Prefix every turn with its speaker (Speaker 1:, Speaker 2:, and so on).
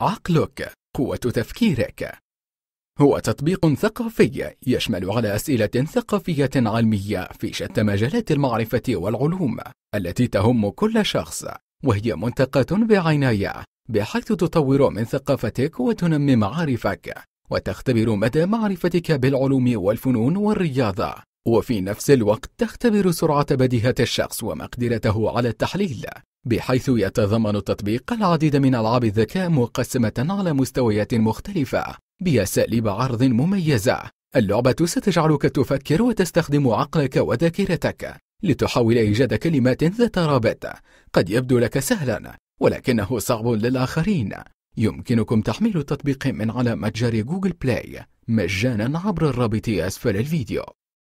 Speaker 1: عقلك قوة تفكيرك هو تطبيق ثقافي يشمل على أسئلة ثقافية علمية في شتى مجالات المعرفة والعلوم التي تهم كل شخص وهي منتقة بعناية بحيث تطور من ثقافتك وتنمي معارفك وتختبر مدى معرفتك بالعلوم والفنون والرياضة وفي نفس الوقت تختبر سرعة بديهة الشخص ومقدرته على التحليل بحيث يتضمن التطبيق العديد من ألعاب الذكاء مقسمة على مستويات مختلفة بأساليب عرض مميزة اللعبة ستجعلك تفكر وتستخدم عقلك وذاكرتك لتحاول إيجاد كلمات ذات رابط قد يبدو لك سهلا ولكنه صعب للآخرين يمكنكم تحميل التطبيق من على متجر جوجل بلاي مجانا عبر الرابط أسفل الفيديو